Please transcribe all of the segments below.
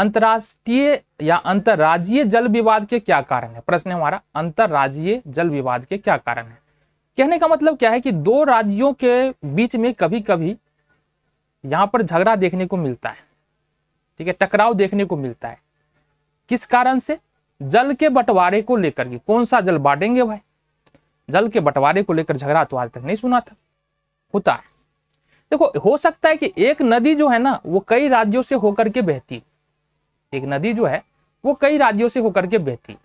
अंतर्राष्ट्रीय या अंतर्राज्यीय जल विवाद के क्या कारण है प्रश्न हमारा अंतर्राज्यीय जल विवाद के क्या कारण है कहने का मतलब क्या है कि दो राज्यों के बीच में कभी कभी यहां पर झगड़ा देखने को मिलता है ठीक है टकराव देखने को मिलता है किस कारण से जल के बंटवारे को लेकर के कौन सा जल बांटेंगे भाई जल के बंटवारे को लेकर झगड़ा तो आज तक नहीं सुना था होता है देखो हो सकता है कि एक नदी जो है ना वो कई राज्यों से होकर के बहती एक नदी जो है वो कई राज्यों से होकर के बहती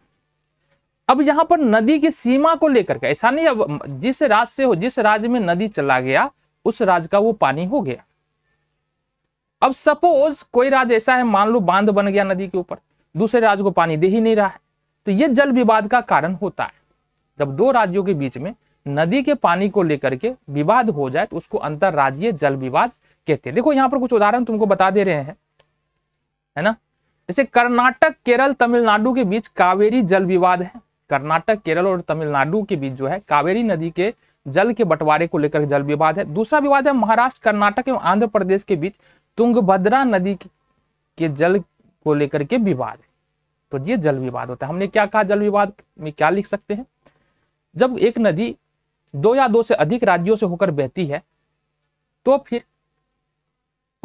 अब यहाँ पर नदी की सीमा को लेकर के ऐसा नहीं अब जिस राज्य से हो जिस राज्य में नदी चला गया उस राज्य का वो पानी हो गया अब सपोज कोई राज्य ऐसा है मान लो बांध बन गया नदी के ऊपर दूसरे राज्य को पानी दे ही नहीं रहा है तो ये जल विवाद का कारण होता है जब दो राज्यों के बीच में नदी के पानी को लेकर के विवाद हो जाए तो उसको अंतरराज्यीय जल विवाद कहते हैं देखो यहां पर कुछ उदाहरण तुमको बता दे रहे हैं है ना जैसे कर्नाटक केरल तमिलनाडु के बीच कावेरी जल विवाद है कर्नाटक केरल और तमिलनाडु के बीच जो है कावेरी नदी के जल के बंटवारे को लेकर जल विवाद है दूसरा विवाद है महाराष्ट्र कर्नाटक एवं आंध्र प्रदेश के बीच तुंगभद्रा नदी के जल को लेकर के विवाद है तो ये जल विवाद होता है हमने क्या कहा जल विवाद में क्या लिख सकते हैं जब एक नदी दो या दो से अधिक राज्यों से होकर बहती है तो फिर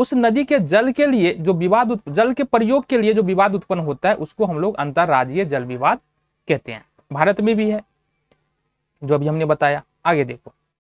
उस नदी के जल के लिए जो विवाद जल के प्रयोग के लिए जो विवाद उत्पन्न होता है उसको हम लोग अंतर्राज्यीय जल विवाद कहते हैं भारत में भी है जो अभी हमने बताया आगे देखो